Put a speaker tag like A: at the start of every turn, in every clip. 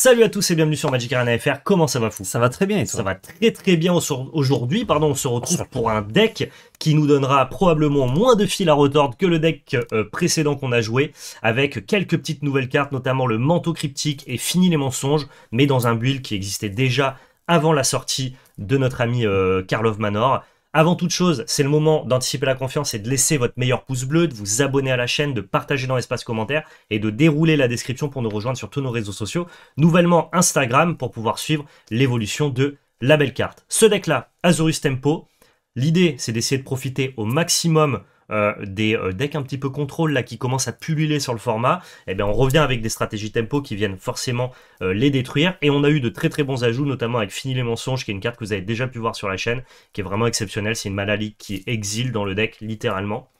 A: Salut à tous et bienvenue sur Magic Arena FR. Comment ça va fou Ça va très bien et Ça va très très bien aujourd'hui. Pardon, on se retrouve pour un deck qui nous donnera probablement moins de fil à retordre que le deck euh, précédent qu'on a joué, avec quelques petites nouvelles cartes, notamment le manteau cryptique et fini les mensonges, mais dans un build qui existait déjà avant la sortie de notre ami euh, Karlov Manor. Avant toute chose, c'est le moment d'anticiper la confiance et de laisser votre meilleur pouce bleu, de vous abonner à la chaîne, de partager dans l'espace commentaire et de dérouler la description pour nous rejoindre sur tous nos réseaux sociaux, nouvellement Instagram pour pouvoir suivre l'évolution de la belle carte. Ce deck-là, Azorus Tempo, l'idée c'est d'essayer de profiter au maximum euh, des euh, decks un petit peu contrôle là qui commencent à pulluler sur le format, et eh bien on revient avec des stratégies tempo qui viennent forcément euh, les détruire. Et on a eu de très très bons ajouts, notamment avec Fini les mensonges, qui est une carte que vous avez déjà pu voir sur la chaîne, qui est vraiment exceptionnelle. C'est une maladie qui exile dans le deck littéralement.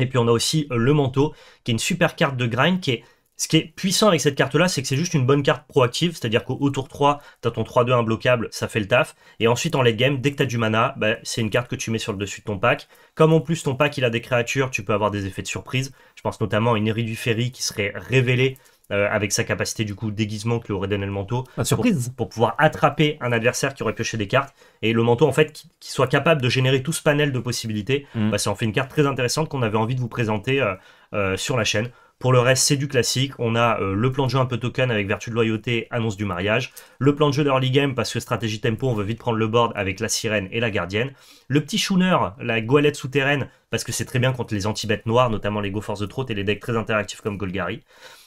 A: Et puis on a aussi le manteau, qui est une super carte de grind qui est ce qui est puissant avec cette carte-là, c'est que c'est juste une bonne carte proactive, c'est-à-dire qu'au tour 3, as ton 3-2 imbloquable, ça fait le taf. Et ensuite, en late game, dès que as du mana, bah, c'est une carte que tu mets sur le dessus de ton pack. Comme en plus ton pack, il a des créatures, tu peux avoir des effets de surprise. Je pense notamment à une Eridu du Ferry qui serait révélée euh, avec sa capacité du coup déguisement que lui aurait donné le manteau. surprise. Pour, pouvoir attraper un adversaire qui aurait pioché des cartes. Et le manteau, en fait, qui, soit capable de générer tout ce panel de possibilités, mm. bah, ça en fait une carte très intéressante qu'on avait envie de vous présenter euh, euh, sur la chaîne. Pour le reste, c'est du classique. On a euh, le plan de jeu un peu token avec vertu de loyauté, annonce du mariage. Le plan de jeu d'early game parce que stratégie tempo, on veut vite prendre le board avec la sirène et la gardienne. Le petit schooner, la goélette souterraine, parce que c'est très bien contre les anti-bêtes noires, notamment les Go Force de Trot et les decks très interactifs comme Golgari.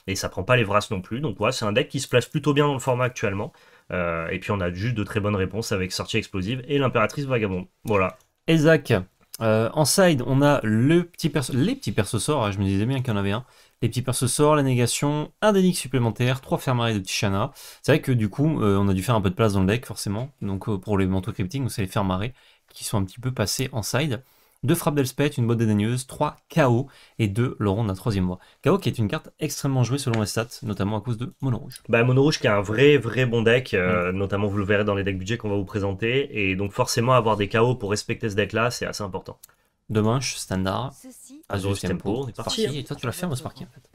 A: Et ça prend pas les brasses non plus. Donc voilà, c'est un deck qui se place plutôt bien dans le format actuellement. Euh, et puis on a juste de très bonnes réponses avec sortie explosive et l'impératrice vagabond. Voilà. Isaac, Zach, euh, en side, on a le petit les petits perso sorts. Hein, je me disais bien qu'il y en avait un. Les petits persos sort, la négation, un dénique supplémentaire, trois fermarés de Tishana. C'est vrai que du coup, euh, on a dû faire un peu de place dans le deck, forcément. Donc euh, pour les manteaux crypting, c'est les fermarées qui sont un petit peu passés en side. Deux frappes d'Elspeth, une botte dédaigneuse, trois KO et deux le rond d'un troisième mois. KO qui est une carte extrêmement jouée selon les stats, notamment à cause de Mono Rouge. Bah, Mono Rouge qui est un vrai, vrai bon deck, euh, notamment vous le verrez dans les decks budget qu'on va vous présenter. Et donc forcément avoir des KO pour respecter ce deck là, c'est assez important. Deux standard. Ah, Azure tempo. est parti. Et toi, tu la fermes ce parking en fait.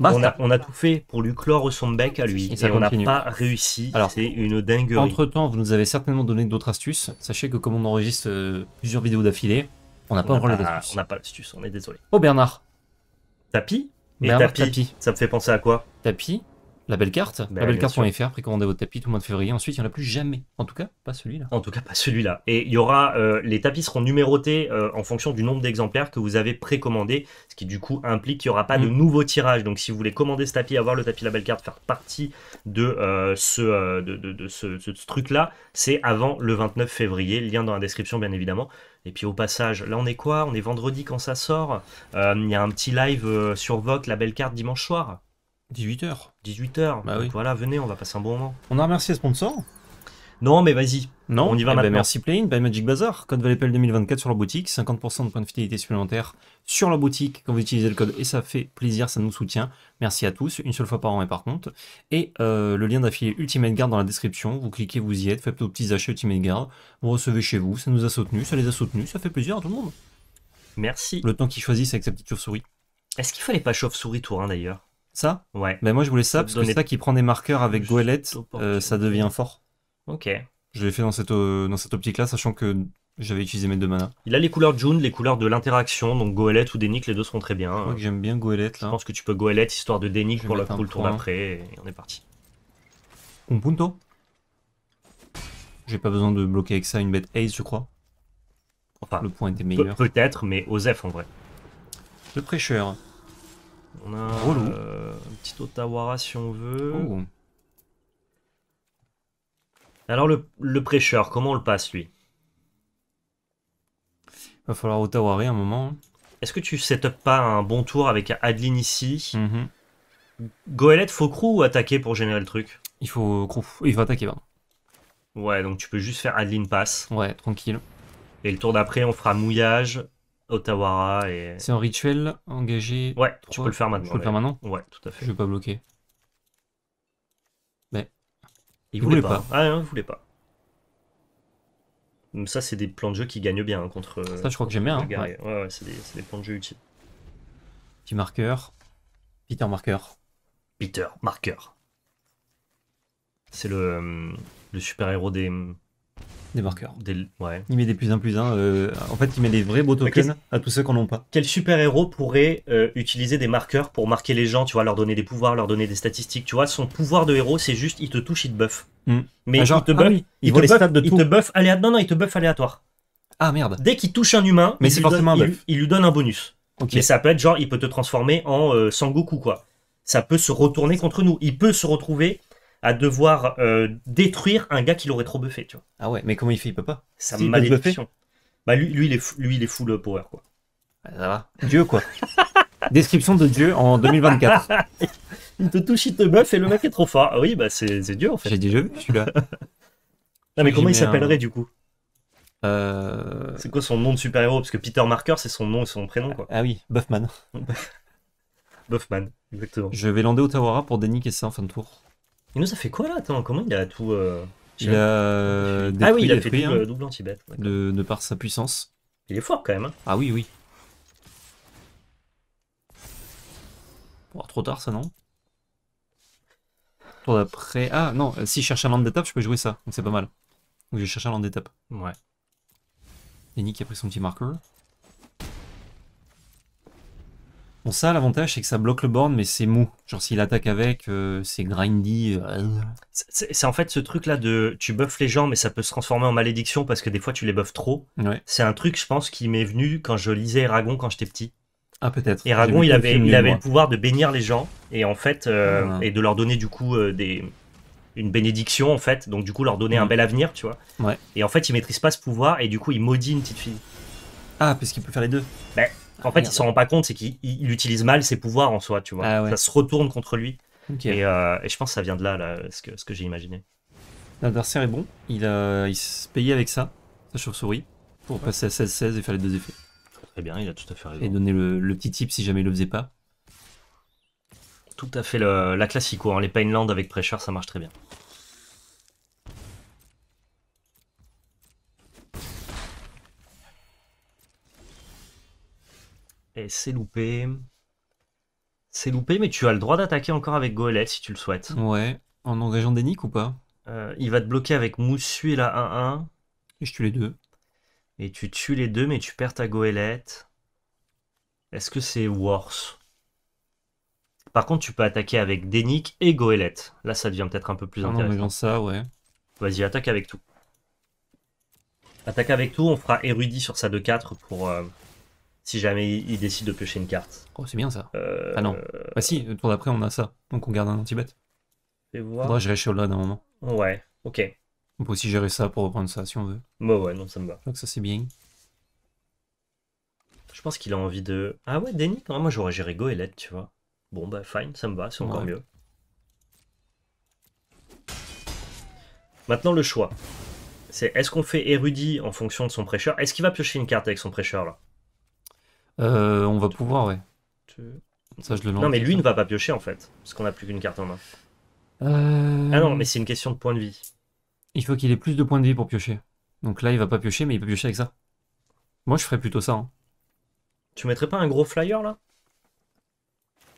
A: Bah, on, a, tout fait pour lui clore son bec à lui et, ça on n'a pas réussi. c'est une dinguerie. Entre temps, vous nous avez certainement donné d'autres astuces. Sachez que comme on enregistre euh, plusieurs vidéos d'affilée, on n'a pas encore les On n'a pas l'astuce, on est désolé. Oh Bernard. Tapis tapis. Ça me fait penser à quoi Tapis la belle carte, bah, la belle carte.fr, précommandez votre tapis tout le mois de février. Ensuite, il n'y en a plus jamais. En tout cas, pas celui-là. En tout cas, pas celui-là. Et il y aura, euh, les tapis seront numérotés euh, en fonction du nombre d'exemplaires que vous avez précommandés, ce qui du coup implique qu'il n'y aura pas de mm. nouveau tirage. Donc, si vous voulez commander ce tapis, avoir le tapis la belle carte, faire partie de euh, ce, de, ce, truc-là, c'est avant le 29 février. Lien dans la description, bien évidemment. Et puis au passage, là on est quoi On est vendredi quand ça sort. Il y a un petit live sur Vogue, la belle carte dimanche soir. 18h. 18h. Bah oui. Voilà, venez, on va passer un bon moment. On a remercié le sponsor Non, mais vas-y. Non, on y va eh ben, maintenant. merci Plain by Magic Bazaar. Code Valépel 2024 sur la boutique. 50% de points de fidélité supplémentaires sur la boutique quand vous utilisez le code. Et ça fait plaisir, ça nous soutient. Merci à tous, une seule fois par an et par contre. Et euh, le lien d'affilié Ultimate Guard dans la description. Vous cliquez, vous y êtes, faites vos petits achats Ultimate Guard. Vous recevez chez vous. Ça nous a soutenus, ça les a soutenus, ça fait plaisir à tout le monde. Merci. Le temps qu'ils choisissent avec sa petite chauve-souris. Est-ce qu'il fallait pas chauve-souris tour d'ailleurs ça Ouais. Ben moi je voulais ça, parce que ça qui prend des marqueurs avec Goélette, euh, ça devient fort. Ok. Je l'ai fait dans cette, euh, cette optique-là, sachant que j'avais utilisé mes deux manas. Il a les couleurs June, les couleurs de l'interaction, donc Goélette ou Dénique, les deux seront très bien. Je j'aime bien Goélette là. Je pense que tu peux Goélette histoire de Dénic pour, le tour après et on est parti. Un punto J'ai pas besoin de bloquer avec ça une bête ace, je crois. Enfin, le point était meilleur. Peut-être, mais Osef en vrai. Le prêcheur. On a euh, un petit Otawara si on veut. Oh. Alors le, prêcheur, comment on le passe lui Il Va falloir Otawari un moment. Est-ce que tu setup pas un bon tour avec Adeline ici mm faut crew ou attaquer pour générer le truc Il faut crew. Il faut attaquer, pardon. Ouais, donc tu peux juste faire Adeline passe. Ouais, tranquille. Et le tour d'après, on fera mouillage, Otawara et. C'est un rituel engagé. Ouais, tu peux le faire maintenant. Tu peux le faire maintenant Ouais, tout à fait. Je vais pas bloquer. Mais. Il, voulait, pas. Ah non, il voulait pas. donc ça, c'est des plans de jeu qui gagnent bien contre. Euh, ça, je crois que j'aime bien. un hein. ouais, ouais, ouais c'est des, plans de jeu utiles. Petit marqueur. Peter Marker. Peter Marker. C'est le, euh, le super-héros des, des marqueurs. Ouais. Il met des plus un plus un. Euh, en fait, il met des vrais beaux tokens à tous ceux qu'on n'en pas. Quel super-héros pourrait euh, utiliser des marqueurs pour marquer les gens, tu vois, leur donner des pouvoirs, leur donner des statistiques, tu vois Son pouvoir de héros, c'est juste, il te touche, il te buff. Mais il te buff, il, te buff, aléatoire. Non, non, il te buff aléatoire. Ah merde. Dès qu'il touche un humain, mais c'est forcément un buff. Il, lui donne un bonus. Mais ça peut être genre, il peut te transformer en euh, Sangoku, quoi. Ça peut se retourner contre nous. Il peut se retrouver à devoir euh, détruire un gars qui l'aurait trop buffé, tu vois. Ah ouais, mais comment il fait Il peut pas Sa malédiction. Bah lui, lui, il est, lui, il est full power, quoi. Bah, ça va. Dieu, quoi. Description de Dieu en 2024. il te touche, il te buff et le mec est trop fort. Ah oui, bah c'est Dieu, en fait. J'ai déjà vu celui-là. non, mais comment il s'appellerait, du coup euh, C'est quoi son nom de super-héros Parce que Peter Marker, c'est son nom et son prénom, quoi. Ah oui, Buffman. Buffman, exactement. Je vais lander Tawara pour déniquer ça en fin de tour. Il nous a fait quoi là Attends, comment il a tout. Euh, il a ah oui, il a fait hein, anti de, de, par sa puissance. Il est fort quand même. Hein. Ah oui, oui. trop tard ça, non Tour d'après. Ah non, euh, si je cherche un land d'étape, je peux jouer ça. Donc c'est pas mal. Donc je cherche un land d'étape. Ouais. Et Nick a pris son petit marqueur. Bon, ça, l'avantage, c'est que ça bloque le board, mais c'est mou. Genre, s'il attaque avec, euh, c'est grindy. Euh, c'est en fait ce truc-là de tu buffes les gens, mais ça peut se transformer en malédiction parce que des fois tu les buffes trop. C'est un truc, je pense, qui m'est venu quand je lisais Eragon quand j'étais petit. Ah, peut-être. et Eragon, il avait, il avait le pouvoir de bénir les gens et en fait euh, ah. et de leur donner du coup des une bénédiction en fait, donc du coup leur donner un mm. bel avenir, tu vois. Et en fait, il maîtrise pas ce pouvoir et du coup il maudit une petite fille. Ah, parce qu'il peut faire les deux. Ben, en fait, il s'en rend pas compte, c'est qu'il utilise mal ses pouvoirs en soi, tu vois. Ah ça se retourne contre lui. Euh, et, je pense que ça vient de là, là ce que, j'ai imaginé. L'adversaire est bon, il, a, il se payait avec ça, sa chauve-souris, pour passer à 16-16 et faire les deux effets. Très bien, il a tout à fait raison. Et donner le, petit tip si jamais il le faisait pas. Tout à fait la classique, hein. les land avec Pressure, ça marche très bien. c'est loupé. C'est loupé, mais tu as le droit d'attaquer encore avec Goélette si tu le souhaites. Ouais. En engageant Denik ou pas euh, Il va te bloquer avec Moussu et la 1-1. Et je tue les deux. Et tu tues les deux, mais tu perds ta goélette. Est-ce que c'est worse Par contre, tu peux attaquer avec Denik et goélette. Là, ça devient peut-être un peu plus intéressant. ça, ouais. Vas-y, attaque avec tout. Attaque avec tout, on fera érudit sur sa 2-4 pour, euh, si jamais il décide de piocher une carte. Oh, c'est bien ça. Euh, ah non. Bah si, le tour d'après, on a ça. Donc on garde un anti-bet. voir. Faudra gérer Shola d'un moment. Ouais, ok. On peut aussi gérer ça pour reprendre ça si on veut. Bah ouais, non, ça me va. Donc ça c'est bien. Je pense qu'il a envie de. Ah ouais, Denis Moi j'aurais géré Let, tu vois. Bon bah fine, ça me va, c'est encore mieux. Maintenant le choix. C'est est-ce qu'on fait érudit en fonction de son prêcheur Est-ce qu'il va piocher une carte avec son prêcheur là euh, on va pouvoir, ouais. Ça, je le lance. Non, mais lui ne va pas piocher en fait, parce qu'on n'a plus qu'une carte en main. Euh, ah non, mais c'est une question de points de vie. Il faut qu'il ait plus de points de vie pour piocher. Donc là, il va pas piocher, mais il peut piocher avec ça. Moi, je ferais plutôt ça. Tu hein. Tu mettrais pas un gros flyer là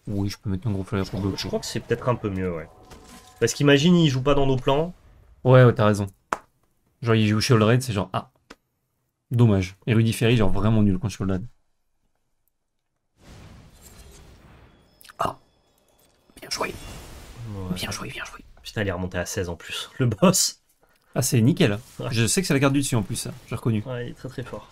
A: Oui, je peux mettre un gros flyer je pour Je crois que c'est peut-être un peu mieux, ouais. Parce qu'imagine, il joue pas dans nos plans. Ouais, ouais, t'as raison. Genre, il joue chez Raid, c'est genre, ah, dommage. Et Rudy Ferry, genre vraiment nul contre Allred. Euh, bien joué, bien joué. Putain, il est remonté à 16 en plus. Le boss. Ah, c'est nickel. Je sais que c'est la carte du dessus en plus, j'ai reconnu. Ouais, très très fort.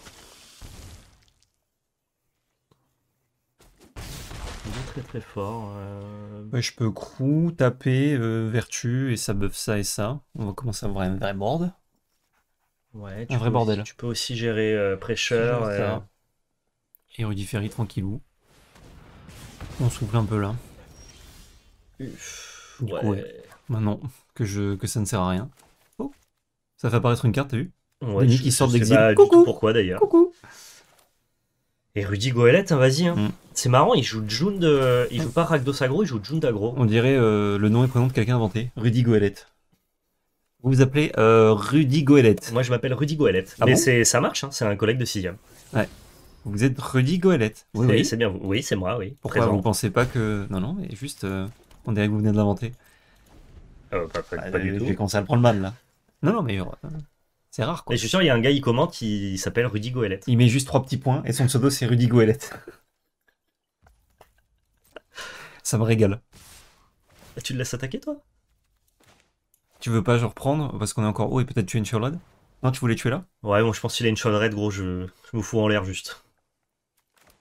A: très très fort. Euh. je peux crew, taper, euh, vertu, et ça buff ça et ça. On va commencer à avoir un vrai board. Ouais, un vrai bordel. tu peux aussi gérer prêcheur. Et... Et tranquillou. On souffle un peu là. Uff ouais. Maintenant que, je, que ça ne sert à rien. Oh, ça fait apparaître une carte, t'as vu
B: Denis qui sort d'exil.
A: Coucou. Pourquoi d'ailleurs Coucou. Et Rudy Goélette, hein, vas-y. Hein. Mm. C'est marrant, il joue June de... il joue pas Ragdos Agro, il joue June d'Agro. On dirait euh, le nom et prénom de quelqu'un inventé. Rudy Goélette. Vous vous appelez euh, Rudy Goélette. Moi je m'appelle Rudy Goélette. Ah mais c'est ça marche, hein, c'est un collègue de 6 Ouais. Vous êtes Rudy Goélette. Oui, c'est bien Oui, c'est moi, oui. Pourquoi vous pensez pas que. Non, non, mais juste. Euh, on dirait que vous venez de l'inventer. Ah bah, ah, pas, du tout. J'ai commencé à le mal là. Non, non, mais euh, c'est rare quoi. Et je suis sûr, il y a un gars, il commente, qui s'appelle Rudy Goélette. Il met juste trois petits points et son pseudo c'est Rudy Goélette. Ça me régale. Ah, tu le laisses attaquer toi Tu veux pas je reprendre parce qu'on est encore haut et peut-être tuer une charlotte Non, tu voulais tuer là Ouais, bon, je pense qu'il a une charlotte gros, je, je me fous en l'air juste.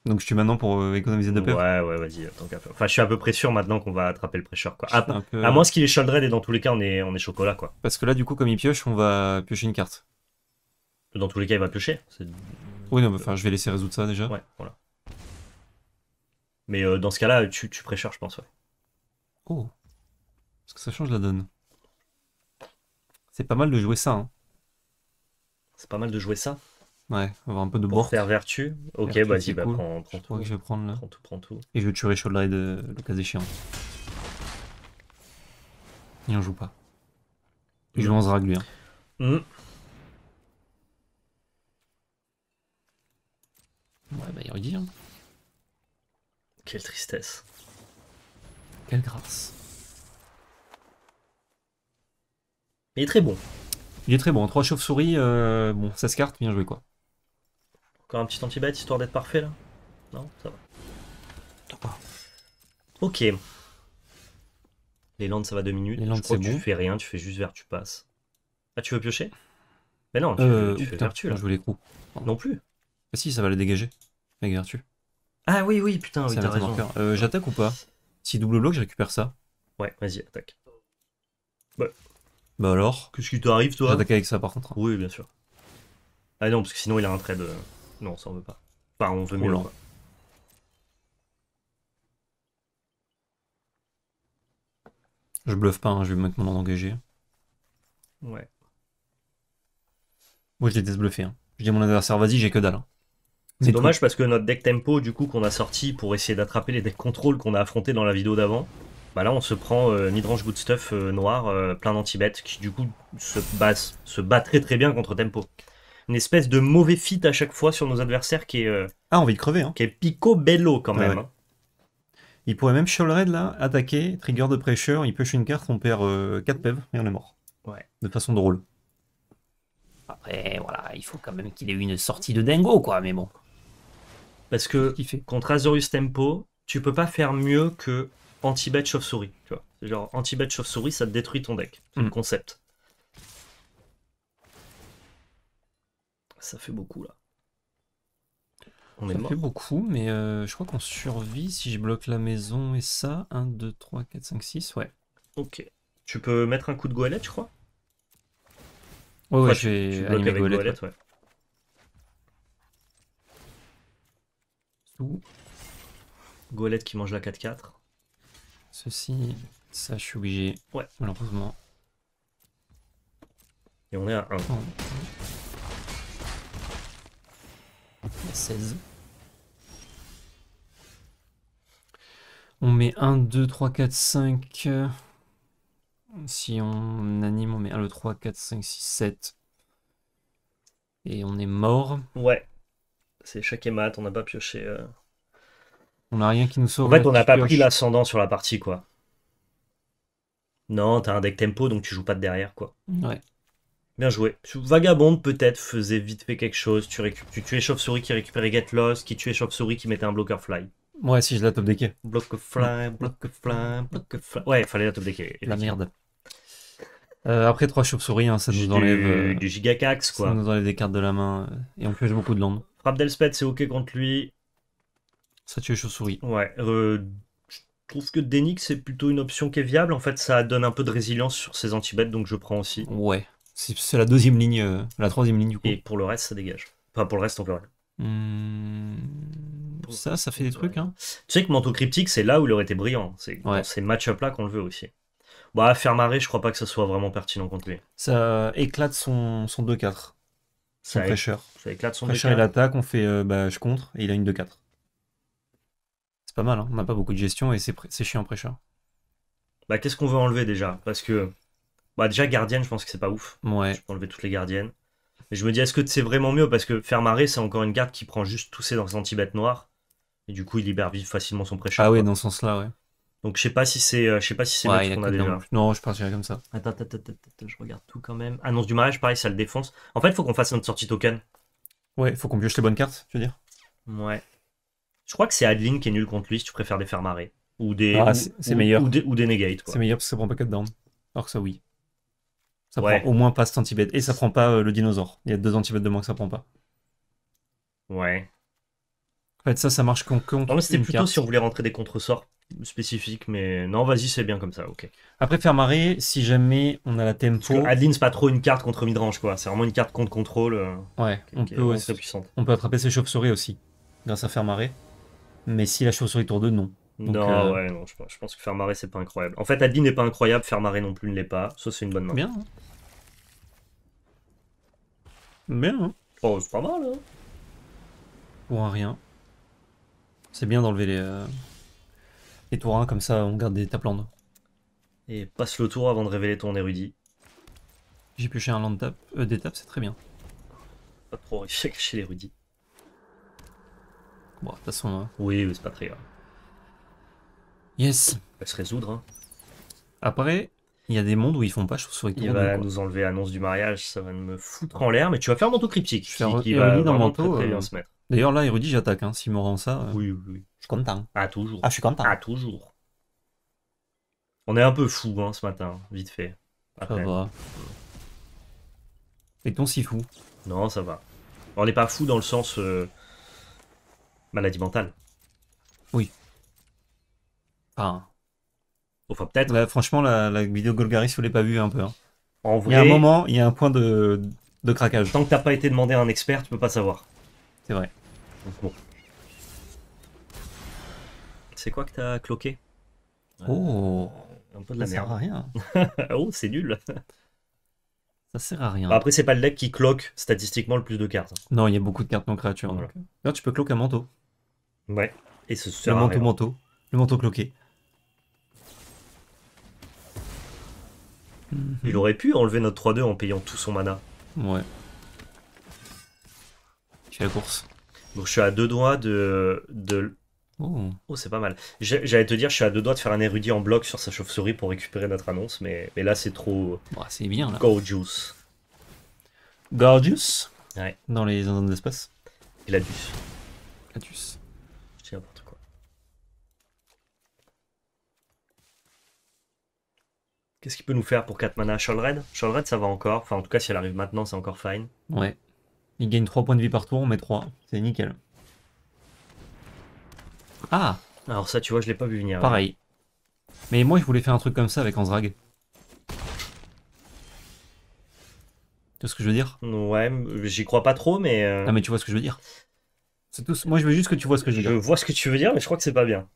A: Donc je suis maintenant pour euh, économiser de peur. Ouais, ouais, vas-y, Enfin, je suis à peu près sûr maintenant qu'on va attraper le pressure. Quoi. À, moins qu'il est et dans tous les cas, on est, on est chocolat. quoi. Parce que là, du coup, comme il pioche, on va piocher une carte. Dans tous les cas, il va piocher. Oui, non, enfin, je vais laisser résoudre ça déjà. Ouais, voilà. Mais euh, dans ce cas-là, tu, tu pressure, je pense, ouais. Oh. Parce que ça change la donne. C'est pas mal de jouer ça. Hein. C'est pas mal de jouer ça. Ouais, avoir un peu de pour Faire vertu. Ok, vas-y, bah, prends, prends je tout. Crois que je vais prendre là. tout, prends tout. Et je vais tuer Sholdred de euh, le cas échéant. Il en joue pas. Il joue en zrag lui. Ouais, bah il redit. Hein. Quelle tristesse. Quelle grâce. Il est très bon. Il est très bon. Trois chauves-souris, euh, bon, ça se carte, bien joué quoi. Encore un petit anti-bête histoire d'être parfait là Non Ça va. Ah. Ok. Les landes ça va 2 minutes. Les landes, je crois que tu fais rien, tu fais juste vert, tu passes. Ah tu veux piocher Mais non, tu, euh, tu fais là. Je veux les Non plus. Ah si, ça va le dégager. Avec vertu. Ah oui, oui, putain, oui, t'as raison. Euh, j'attaque ou pas Si double bloc, je récupère ça. Ouais, vas-y, attaque. Bah. bah alors Qu'est-ce qui t'arrive toi J'attaque avec ça par contre. Oui, bien sûr. Ah non, parce que sinon il a un trade. Euh. Non, ça on veut pas. Enfin, on veut mieux l'envoi Je bluffe pas, hein, je vais mettre mon nom engagé. Ouais. Moi je l'ai bluffer. Hein. Je dis à mon adversaire, vas-y, j'ai que dalle. Hein. C'est dommage parce que notre deck tempo, du coup, qu'on a sorti pour essayer d'attraper les decks contrôle qu'on a affronté dans la vidéo d'avant, bah là on se prend Midrange euh, Good Stuff euh, noir, euh, plein d'anti-bêtes, qui du coup se, se bat très très bien contre tempo une espèce de mauvais fit à chaque fois sur nos adversaires qui est. envie euh, ah, de crever, hein. qui est pico bello quand ah même. Hein. Il pourrait même Shoalred là, attaquer, trigger de pressure, il push une carte, on perd 4 euh, pev et on est mort. Ouais. De façon drôle. Après, voilà, il faut quand même qu'il ait eu une sortie de dingo, quoi. Mais bon, Parce que contre Azorius Tempo, tu peux pas faire mieux que anti batch chauve-souris. Tu vois, genre anti batch chauve-souris, ça te détruit ton deck. C'est le hmm. concept. Ça fait beaucoup là. On ça fait beaucoup, mais euh, je crois qu'on survit si je bloque la maison et ça. 1, 2, 3, 4, 5, 6, ouais. Ok. Tu peux mettre un coup de goélette, je crois Ouais, ouais, je vais animer ouais. qui mange la 4-4. Ceci, ça, je suis obligé. Ouais. Malheureusement. Et on est à 1. 16. On met 1, 2, 3, 4, 5. Si on anime, on met 1, 2, 3, 4, 5, 6, 7. Et on est mort. Ouais. C'est chaque et mat, on n'a pas pioché. Euh. On n'a rien qui nous sauve. En fait, on n'a pas pris l'ascendant sur la partie, quoi. Non, t'as un deck tempo, donc tu joues pas de derrière, quoi. Ouais. Bien joué. Vagabonde peut-être faisait vite fait quelque chose. Tu, tu tuais Chauve-souris qui récupérait Get Lost, qui tuait Chauve-souris qui mettait un blocker fly. Ouais, si je la top deckais. Blocker fly, Blocker fly, Blocker fly. Ouais, il fallait la top decker. La merde. Euh, après, trois chauves-souris, hein, ça nous enlève. Du, cax euh, gigacax, quoi. Ça nous enlève des cartes de la main. Euh, et on pioche beaucoup de landes. Frappe d'Elspeth, c'est ok contre lui. Ça tue les souris Ouais. je trouve que Denix, c'est plutôt une option qui est viable. En fait, ça donne un peu de résilience sur ses anti-bêtes, donc je prends aussi. Ouais. C'est la deuxième ligne, euh, la troisième ligne du coup. Et pour le reste, ça dégage. Enfin, pour le reste, on rien pour hmm, Ça, ça fait des trucs. Hein. Tu sais que Manteau Cryptique, c'est là où il aurait été brillant. C'est ouais. ces match-up-là qu'on le veut aussi. Bah, faire marrer, je crois pas que ça soit vraiment pertinent contre lui. Ça éclate son, son 2-4. Son fraîcheur. Ça éclate son fraîcheur. et l'attaque, on fait euh, bah, je contre et il a une 2-4. C'est pas mal, hein on n'a pas beaucoup de gestion et c'est chiant prêcheur. Bah, qu'est-ce qu'on veut enlever déjà Parce que bah, déjà, gardienne, je pense que c'est pas ouf. Ouais. Je peux enlever toutes les gardiennes. Mais je me dis, est-ce que c'est vraiment mieux Parce que faire marrer, c'est encore une garde qui prend juste tous ses anti-bêtes noires. Et du coup, il libère facilement son prêcheur. Ah oui, dans ce sens-là, ouais. Donc je sais pas si c'est, euh, je sais pas si c'est qu'on a, déjà. Non, je partirais comme ça. Attends, attends, attends, attends, je regarde tout quand même. Annonce du mariage, pareil, ça le défonce. En fait, faut qu'on fasse notre sortie token. Ouais, faut qu'on pioche les bonnes cartes, tu veux dire. Ouais. Je crois que c'est Adeline qui est nul contre lui. Si tu préfères les faire ou des, ah, ou, c'est, meilleur. Ou des, ou des C'est meilleur parce que ça prend pas 4 down. Alors que ça, oui. Ça prend au moins pas cet antibête. Et ça prend pas euh, le dinosaure. Il y a deux antibêtes de moins que ça prend pas. Ouais. En fait, ça, ça marche quand c'était plutôt si on voulait rentrer des contresorts spécifiques, mais non, vas-y, c'est bien comme ça, ok. Après, Fermaré, si jamais on a la tempo. Adeline, c'est pas trop une carte contre midrange, quoi. C'est vraiment une carte contre contrôle. Euh, ouais, on, peut, on peut attraper ses chauves-souris aussi, grâce à Fermaré. Mais si la chauve-souris tour 2, non. non, euh, ouais, non, je pense, que Fermaré c'est pas incroyable. En fait, Adeline n'est pas incroyable, faire non plus ne l'est pas. Ça, c'est une bonne main. Bien. Hein. Bien, hein. oh, c'est pas mal, hein. Pour un rien. C'est bien d'enlever les, euh, les tourins, comme ça on garde des land. Et passe le tour avant de révéler ton érudit. J'ai pioché un land tap, euh, d'étape, c'est très bien. Pas trop réussi à l'érudit. Bon, de toute façon. Hein. Oui, c'est pas très grave. Yes. On va se résoudre, hein. Après, il y a des mondes où ils font pas chauve-souris. Il va nous enlever annonce du mariage, ça va me foutre en l'air, mais tu vas faire un manteau cryptique. Je vais faire dans manteau. Euh, se mettre. D'ailleurs, là, Érudit, j'attaque. Hein. S'il me rend ça. Euh, oui, oui, Je suis content. Ah, toujours. Ah, je suis content. Ah, toujours. On est un peu fou hein, ce matin, vite fait. Ça va. Et ton si fou Non, ça va. On n'est pas fou dans le sens euh, maladie mentale. Oui. Ah peut-être. Bah, franchement, la, vidéo Golgaris, vous l'avez pas vue un peu. Hein. En vrai, il y a un moment, il y a un point de, craquage. Tant que t'as pas été demandé à un expert, tu peux pas savoir. C'est vrai. Bon. C'est quoi que t'as cloqué Oh Un peu de la ça merde. sert à rien. oh, c'est nul. ça sert à rien. Bah, après, c'est pas le deck qui cloque statistiquement le plus de cartes. Non, il y a beaucoup de cartes non créatures. Euh. tu peux cloquer un manteau. Ouais. Et ce Le manteau, manteau. Le manteau cloqué. Il mhm. aurait pu enlever notre 3-2 en payant tout son mana. Ouais. Je la course. Donc je suis à deux doigts de. de... Oh. oh, c'est pas mal. J'allais te dire, je suis à deux doigts de faire un érudit en bloc sur sa chauve-souris pour récupérer notre annonce, mais, mais là c'est trop. c'est bien là. Gorgeous. Gorgeous Ouais. Dans les zones d'espace. Et La Qu'est-ce qu'il peut nous faire pour 4 mana Sholred Sholred, ça va encore. Enfin, en tout cas, si elle arrive maintenant, c'est encore fine. Ouais. Il gagne 3 points de vie par tour, on met 3. C'est nickel. Ah Alors ça, tu vois, je l'ai pas vu venir. Hein. Pareil. Mais moi, je voulais faire un truc comme ça avec Anzrag. Tu vois ce que je veux dire Ouais, j'y crois pas trop, mais... Ah, mais tu vois ce que je veux dire. C'est tout... Moi, je veux juste que tu vois ce que je veux dire. Je vois ce que tu veux dire, mais je crois que c'est pas bien.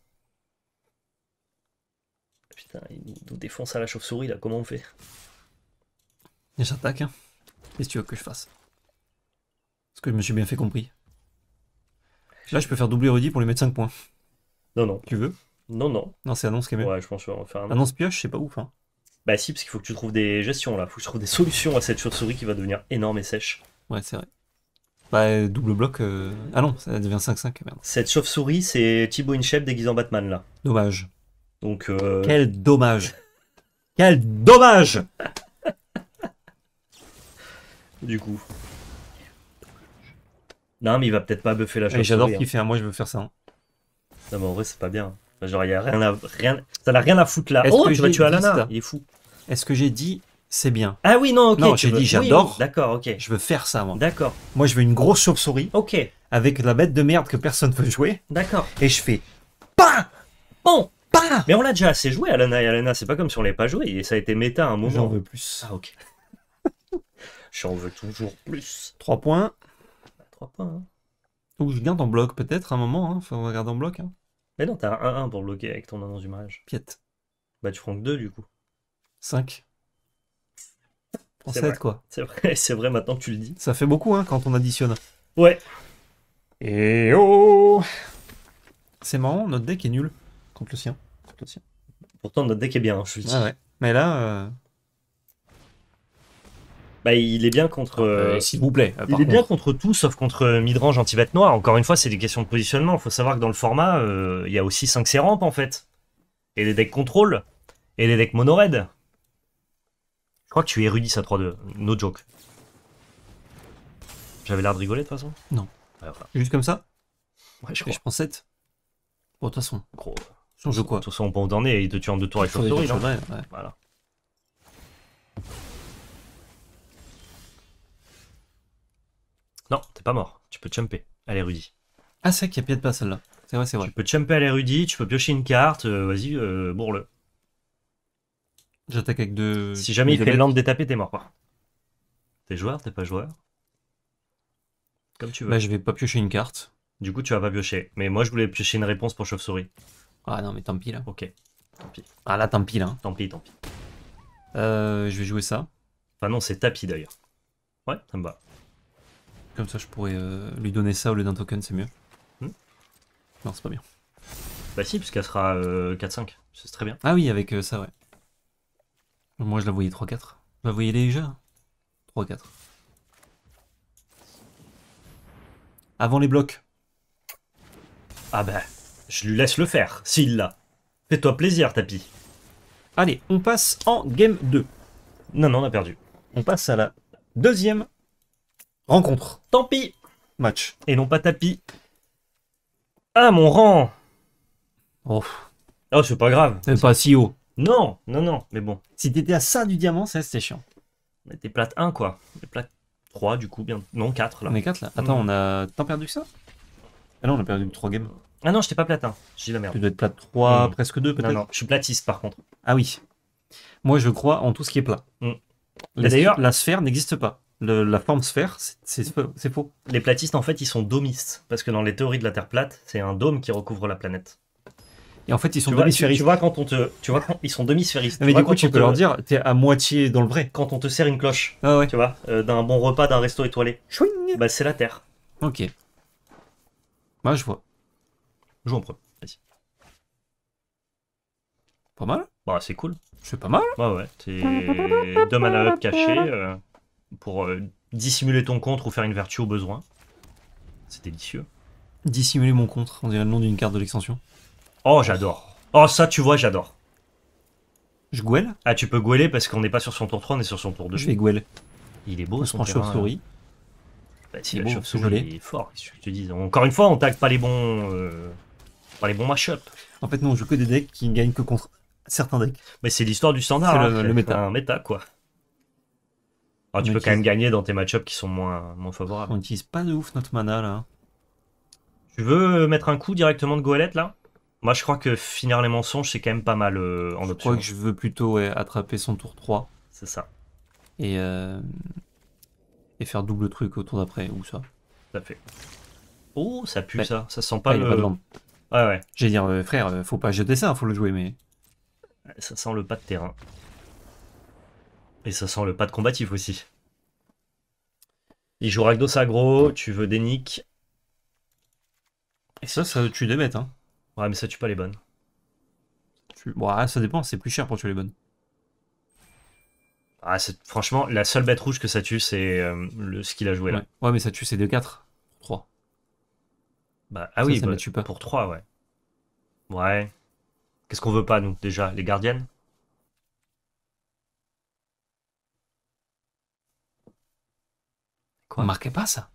A: Putain, il nous, défonce à la chauve-souris là, comment on fait J'attaque, hein. Qu'est-ce que tu veux que je fasse Est-ce que je me suis bien fait compris Là, je peux faire double Rudy pour lui mettre 5 points. Non, non. Tu veux Non, non. Non, c'est annonce qui est mieux. Ouais, je pense qu'on va faire un. Annonce pioche, c'est pas ouf. Hein. Bah, si, parce qu'il faut que tu trouves des gestions là. Faut que tu trouves des solutions à cette chauve-souris qui va devenir énorme et sèche. Ouais, c'est vrai. Bah, double bloc. Euh, ah non, ça devient 5-5. Cette chauve-souris, c'est Thibaut Inchep déguisé en Batman là. Dommage. Donc, euh, Quel dommage. Quel dommage Du coup. Non, mais il va peut-être pas buffer la chose. J'adore ce qu'il fait, hein. moi je veux faire ça. Hein. Non, mais en vrai, c'est pas bien. Genre, y a rien à... rien... ça n'a rien à foutre là. Oh, tu vas tuer Alana, il est fou. Est-ce que j'ai dit c'est bien Ah oui, non, ok. Non, j'ai dit j'adore. D'accord, ok. Je veux faire ça, moi. D'accord. Moi, je veux une grosse chauve-souris. Ok. Avec la bête de merde que personne veut jouer. D'accord. Et je fais. Pas Bon mais on l'a déjà assez joué, Alana et Alana, c'est pas comme si on l'avait pas joué, et ça a été méta à un moment. J'en veux plus. Ah, ok. J'en veux toujours plus. 3 points. 3 bah, points. Hein. Ou je garde en bloc, peut-être, à un moment, hein. on va garder en bloc. Hein. Mais non, t'as un 1-1 pour bloquer avec ton annonce du mariage. Piette. Bah, tu prends que 2 du coup. 5. 7, quoi. C'est vrai, c'est vrai maintenant que tu le dis. Ça fait beaucoup, hein, quand on additionne. Ouais. Et oh C'est marrant, notre deck est nul contre le sien. Pourtant, notre deck est bien, hein, ouais. Mais là. Euh, bah, il est bien contre. Ah, euh, s'il vous plaît. Euh, il est bien contre tout, sauf contre Midrange anti-bête noire. Encore une fois, c'est des questions de positionnement. faut savoir que dans le format, il y a aussi 5 rampes en fait. Et les decks contrôle. Et les decks mono -red. Je crois que tu es érudit ça 3-2. No joke. J'avais l'air de rigoler de toute façon Non. Juste comme ça Ouais, je, crois. je prends 7. Bon, de toute façon. Gros. Change quoi on son pont d'année, et il te tue en deux tours avec Chauve-Souris, non ouais. Voilà. Non, t'es pas mort. Tu peux jumper à l'érudit. Ah, c'est vrai qu'il n'y a peut de pas celle-là. C'est vrai, c'est vrai. Tu peux jumper à l'érudit, tu peux piocher une carte, euh, vas-y, euh, bourre-le. J'attaque avec deux. Si jamais il fait lente tapés, t'es mort, quoi. T'es joueur, t'es pas joueur. Comme tu veux. Bah, je vais pas piocher une carte. Du coup, tu vas pas piocher. Mais moi, je voulais piocher une réponse pour chauve-souris. Ah non, mais tant pis là. Ok. Tant pis. Ah là, tant pis là. Hein. Tant pis, tant pis. Euh, je vais jouer ça. Ah non, c'est tapis d'ailleurs. Ouais, ça me va. Comme ça, je pourrais euh, lui donner ça au lieu d'un token, c'est mieux. Hmm. non, c'est pas bien. Bah si, puisqu'elle sera euh, 4-5. C'est très bien. Ah oui, avec euh, ça, ouais. Moi, je la voyais 3-4. La voyez déjà 3-4. Avant les blocs. Ah bah je lui laisse le faire, s'il l'a. Fais-toi plaisir, tapis. Allez, on passe en game 2. Non, non, on a perdu. On passe à la deuxième rencontre. Tant pis Match. Et non pas tapis. Ah, mon rang Oh, oh c'est pas grave. C'est pas si haut. Non, non, non, mais bon. Si t'étais à ça du diamant, ça c'était chiant. On était plate 1, quoi. On plate 3, du coup, bien. Non, 4 là. On est 4 là Attends, hmm. on a tant perdu que ça Ah non, on a perdu 3 games. Ah non, j'étais pas je hein. J'ai la bah, merde. Tu dois être plat 3, hmm. presque 2 peut-être. Non, je suis platiste par contre. Ah oui. Moi, je crois en tout ce qui est plat. Hmm. D'ailleurs, la sphère n'existe pas. la forme sphère, c'est faux. Les platistes, en fait, ils sont domistes. Parce que dans les théories de la Terre plate, c'est un dôme qui recouvre la planète. Et en fait, ils sont demi-sphériques. Tu, vois, quand on te. Tu vois, quand, ils sont demi Mais du coup, tu peux leur dire, t'es à moitié dans le vrai. Quand on te sert une cloche, ah tu vois, euh, d'un bon repas, d'un resto étoilé, bah, c'est la Terre. Ok. moi bah, je vois. Joue en preuve, Vas-y. Pas mal hein Bah, c'est cool. C'est pas mal hein Ouais, ouais. T'es deux à la caché pour euh, dissimuler ton contre ou faire une vertu au besoin. C'est délicieux. Dissimuler mon contre, on dirait le nom d'une carte de l'extension. Oh, j'adore. Oh, ça, tu vois, j'adore. Je gouelle Ah, tu peux goueller parce qu'on n'est pas sur son tour 3, on est sur son tour 2. Je vais gouelle. Il est beau, on son chauve-souris. Bah, si, il est la chauve il est fort. dis. Encore une fois, on tacte pas les bons. Euh, les bons match-up. En fait, non, on joue que des decks qui ne gagnent que contre certains decks. Mais c'est l'histoire du standard, le, hein, méta. quoi. tu peux quand même gagner dans tes match-ups qui sont moins, moins favorables. On utilise pas de ouf notre mana, là. Tu veux mettre un coup directement de goélette, là Moi, je crois que finir les mensonges, c'est quand même pas mal euh, en je Je que je veux plutôt attraper son tour 3. C'est ça. Et, euh, et faire double truc au tour d'après, ou ça. Ça fait. Oh, ça pue, ça. Ça sent pas ah, le... Pas Ouais, ouais. J'allais dire, euh, frère, euh, faut pas jeter ça, faut le jouer, mais. Ça sent le pas de terrain. Et ça sent le pas de combatif aussi. Il joue Ragdos aggro, tu veux des nicks. Et ça, ça tue des bêtes, hein. Ouais, mais ça tue pas les bonnes. Ah, ça dépend, c'est plus cher pour tuer les bonnes. Ah, franchement, la seule bête rouge que ça tue, c'est euh, le... ce qu'il a joué là. Ouais. mais ça tue, c'est 2-4. 3. Bah, ah oui, ça bah, pour 3, ouais. Ouais. Qu'est-ce qu'on veut pas, nous, déjà Les gardiennes Quoi On marquait pas ça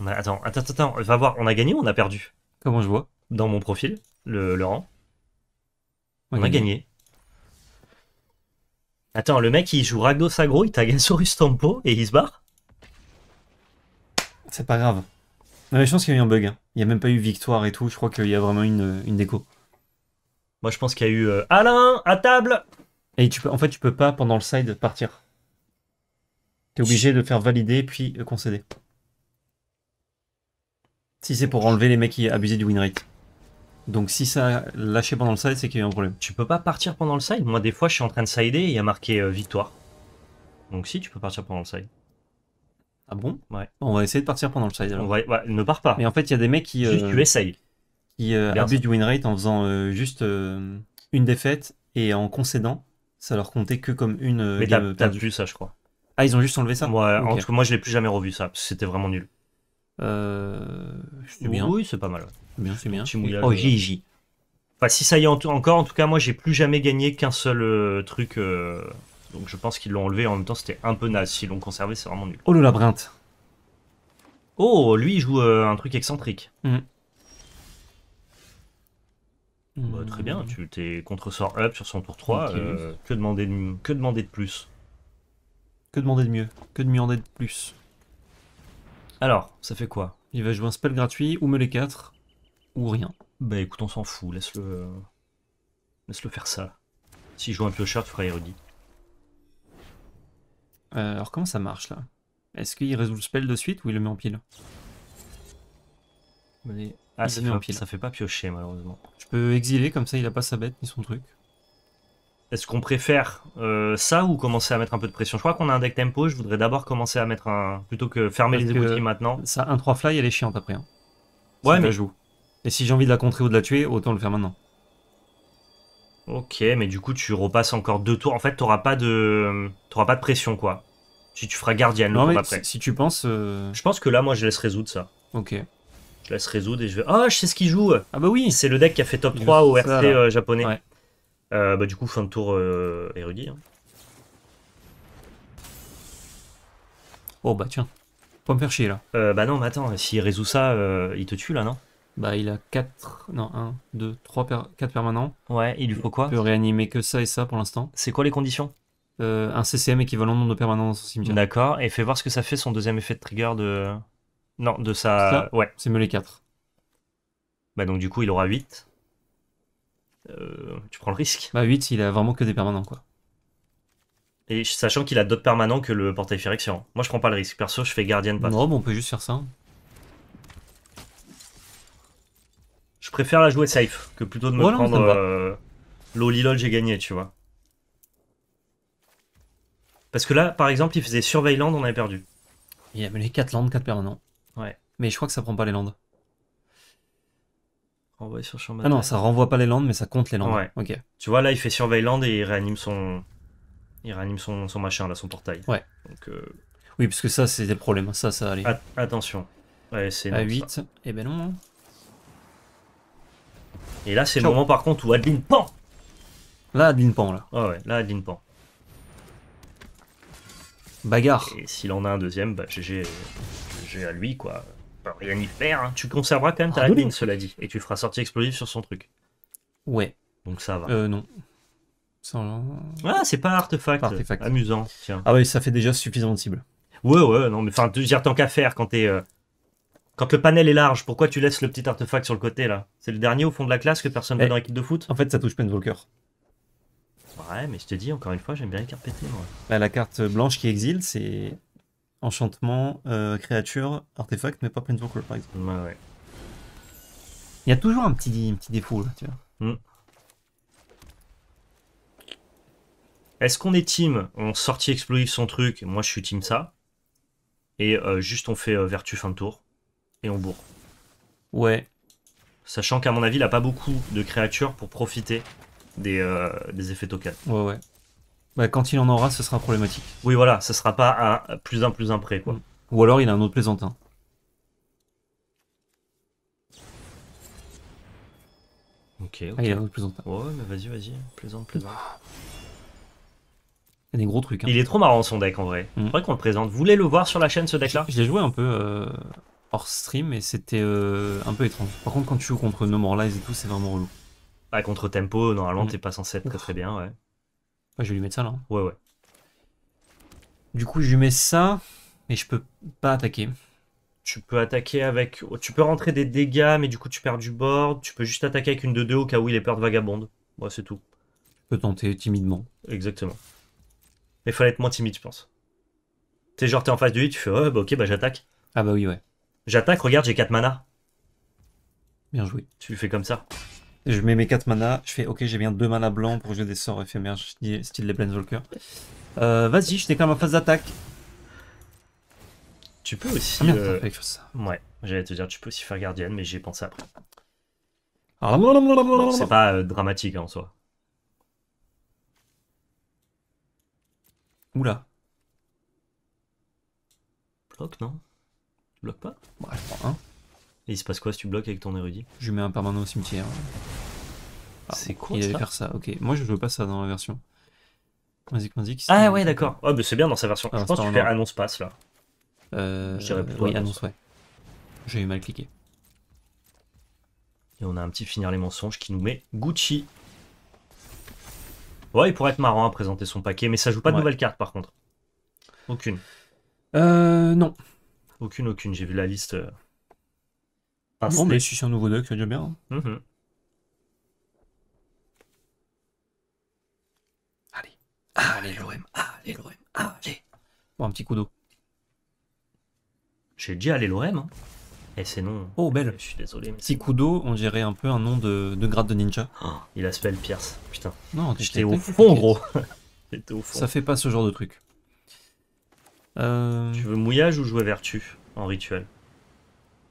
A: on Attends, attends, attends, va voir, on a gagné ou on a perdu Comment je vois Dans mon profil, le, le rang. On, a gagné. Attends, le mec il joue Ragdos Agro, il tague Saurus Tempo et il se barre c'est pas grave. mais je pense qu'il y a eu un bug. Hein. Il n'y a même pas eu victoire et tout. Je crois qu'il y a vraiment une, euh, déco. Moi, je pense qu'il y a eu euh, Alain à table. Et tu peux, en fait, tu peux pas pendant le side partir. tu es obligé de faire valider puis euh, concéder. Si c'est pour enlever les mecs qui abusaient du win rate. Donc si ça a pendant le side, c'est qu'il y a eu un problème. Tu peux pas partir pendant le side Moi, des fois, je suis en train de sider et il y a marqué victoire. Donc si, tu peux partir pendant le side. Ah bon Ouais. On va essayer de partir pendant le side alors. ouais, ne part pas. Mais en fait, il y a des mecs qui, tu euh, essayes. qui euh, du win rate en faisant euh, juste une défaite et en concédant. Ça leur comptait que comme une Mais t'as vu ça, je crois. Ah, ils ont juste enlevé ça Moi, En tout cas, moi, je l'ai plus jamais revu ça. C'était vraiment nul. Euh, C'est bien, Oui, c'est pas mal. bien, c'est bien. Oh, GG. Enfin, si ça y est encore, en tout cas, moi, j'ai plus jamais gagné qu'un seul truc donc je pense qu'ils l'ont enlevé. En même temps, c'était un peu naze. S'ils l'ont conservé, c'est vraiment nul. Oh le labyrinthe. Oh, lui, il joue euh, un truc excentrique. Mm. Bah, mm. très bien, tu t'es contre-sort up sur son tour 3. Euh, que, demander de, que demander de plus Que demander de mieux Que demander de plus Alors, ça fait quoi Il va jouer un spell gratuit, ou me les 4, ou rien. Bah écoute, on s'en fout, laisse-le. Euh, laisse-le faire ça. Si joue un piocheur, tu feras érudit. Euh, alors comment ça marche là Est-ce qu'il résout le spell de suite ou il le met en pile Ah, ça fait, en pile. ça fait pas piocher malheureusement. Je peux exiler comme ça il a pas sa bête ni son truc. Est-ce qu'on préfère euh, ça ou commencer à mettre un peu de pression Je crois qu'on a un deck tempo, je voudrais d'abord commencer à mettre un... plutôt que fermer les écoutiers maintenant. Ça, un 3 fly, elle est chiante après. Hein. Ouais, mais... joue. Et si j'ai envie de la contrer ou de la tuer, autant le faire maintenant. Ok, mais du coup, tu repasses encore deux tours. En fait, t'auras pas de, t'auras pas de pression, quoi. Si tu feras gardien le non, Si, tu penses. Euh, je pense que là, moi, je laisse résoudre ça. Ok. Je laisse résoudre et je vais. Oh je sais ce qu'il joue Ah bah oui. C'est le deck qui a fait top 3 au RT euh, japonais. Euh, bah, du coup, fin de tour érudit. Hein. Oh bah tiens. Pas me faire chier là. bah non, mais attends, s'il résout ça, il te tue là, non bah, il a 4, non, 1, 2, 3, 4 permanents. Ouais, il lui faut quoi Il peut réanimer que ça et ça pour l'instant. C'est quoi les conditions euh, Un CCM équivalent au nombre de permanents dans son cimetière. D'accord, et fais voir ce que ça fait son deuxième effet de trigger de. Non, de sa. Ça, ouais. C'est mieux les 4. Bah, donc du coup, il aura 8. Euh, tu prends le risque. Bah, 8, il a vraiment que des permanents, quoi. Et sachant qu'il a d'autres permanents que le portail Phyrexian. Moi, je prends pas le risque. Perso, je fais Guardian pas Non, bon, on peut juste faire ça. Je préfère la jouer safe que plutôt de me prendre euh, lol j'ai gagné, tu vois. Parce que là, par exemple, il faisait land, on avait perdu. Il y avait les 4 landes, 4 permanents. Ouais. Mais je crois que ça prend pas les landes. Renvoyer sur Champ Ah non, ça renvoie pas les landes, mais ça compte les landes. Ouais. Ok. Tu vois, là, il fait land et il réanime son. Il réanime son, machin, là, son portail. Ouais. Donc. Euh, oui, parce que ça, c'est le problème. Ça, ça allait. attention. Ouais, c'est. À 8. et eh ben non. Hein. Et là, c'est le moment par contre où Adeline PAN Là, Adeline PAN, là. Oh ouais, là, Adeline PAN. Bagarre. Et s'il en a un deuxième, bah GG, euh, à lui, quoi. Pas rien y faire, hein. tu conserveras quand même ta ah, Adeline, cela dit. Et tu feras sortie explosive sur son truc. Ouais. Donc ça va. Euh, non. Ah, c'est pas artefact. artefact. Amusant, tiens. Ah ouais, ça fait déjà suffisamment de cibles. Ouais, ouais, non, mais enfin, dire tant qu'à faire quand t'es euh, quand le panel est large, pourquoi tu laisses le petit artefact sur le côté là C'est le dernier au fond de la classe que personne ne eh. dans l'équipe de foot En fait, ça touche Planeswalker. Ouais, mais je te dis, encore une fois, j'aime bien les cartes pétées bah, la carte blanche qui exile, c'est enchantement, euh, créature, artefact, mais pas Planeswalker par exemple. Ouais, ouais. Il y a toujours un petit, petit défaut là, tu vois. Hmm. Est-ce qu'on est team On sortit explosif son truc, moi je suis team ça. Et euh, juste on fait euh, vertu fin de tour et on bourre. Ouais. Sachant qu'à mon avis, il a pas beaucoup de créatures pour profiter des, euh, effets token. Ouais, ouais. Bah, quand il en aura, ce sera problématique. Oui, voilà, ce sera pas un plus un plus un prêt. quoi. Ou alors il a un autre plaisantin. Ok, ah, ok. il a un autre plaisantin. Ouais, mais vas-y, vas-y, plaisante, plaisante. Il y a des gros trucs. Hein. Il est trop marrant son deck en vrai. Mm. qu'on le présente. Vous voulez le voir sur la chaîne ce deck là Je l'ai joué un peu. Euh, hors stream et c'était euh, un peu étrange. Par contre, quand tu joues contre No More Lies et tout, c'est vraiment relou. Ah, contre Tempo, normalement, mm. t'es pas censé être très très bien, ouais. Je vais lui mettre ça là. Hein. Ouais, ouais. Du coup, je lui mets ça, mais je peux pas attaquer. Tu peux attaquer avec. Tu peux rentrer des dégâts, mais du coup, tu perds du board. Tu peux juste attaquer avec une 2-2 au cas où il est peur de vagabonde. Ouais, c'est tout. Tu peux tenter timidement. Exactement. Mais fallait être moins timide, je pense. T'es genre, t'es en face de lui, tu fais, ouais bah ok, bah j'attaque. Ah, bah oui, ouais. J'attaque, regarde, j'ai 4 mana. Bien joué. Tu le fais comme ça. Je mets mes 4 mana, je fais ok, j'ai bien 2 mana blancs pour jouer des sorts éphémères, style les Planeswalkers. Euh, Vas-y, je même en phase d'attaque. Tu peux aussi. Ah euh, ouais, j'allais te dire, tu peux aussi faire gardienne, mais j'ai pensé après. Ah. C'est pas euh, dramatique hein, en soi. Oula. Bloc, non pas bah, hein. Et il se passe quoi si tu bloques avec ton érudit Je mets un permanent au cimetière. Ah, c'est cool, Il ça, ok. Moi, je veux pas ça dans la version. vas-y ah ouais, d'accord. Oh, c'est bien dans sa version. Ah, je pense que tu fais annonce passe là. Euh, annonce, ouais. J'ai eu mal cliqué. Et on a un petit finir les mensonges qui nous met Gucci. Ouais, il pourrait être marrant à présenter son paquet, mais ça joue pas de nouvelles cartes par contre. Aucune. Euh, non. Aucune, aucune. J'ai vu la liste. ah Bon, mais si c'est un nouveau deck, c'est déjà bien. Hein. Mhm. Allez. Allez, l'OM. Allez, l'OM. Allez. Bon, un petit coup d'eau. J'ai déjà allez l'OM. Et hein. eh, c'est non. Oh, belle. Je suis désolé. Mais Petit coup d'eau, on dirait un peu un nom de, de grade de ninja. Oh, il a spell Pierce. Putain. Non, J'étais au fond, gros. Ça fait pas ce genre de truc. Euh... Tu veux mouillage ou jouer vertu en rituel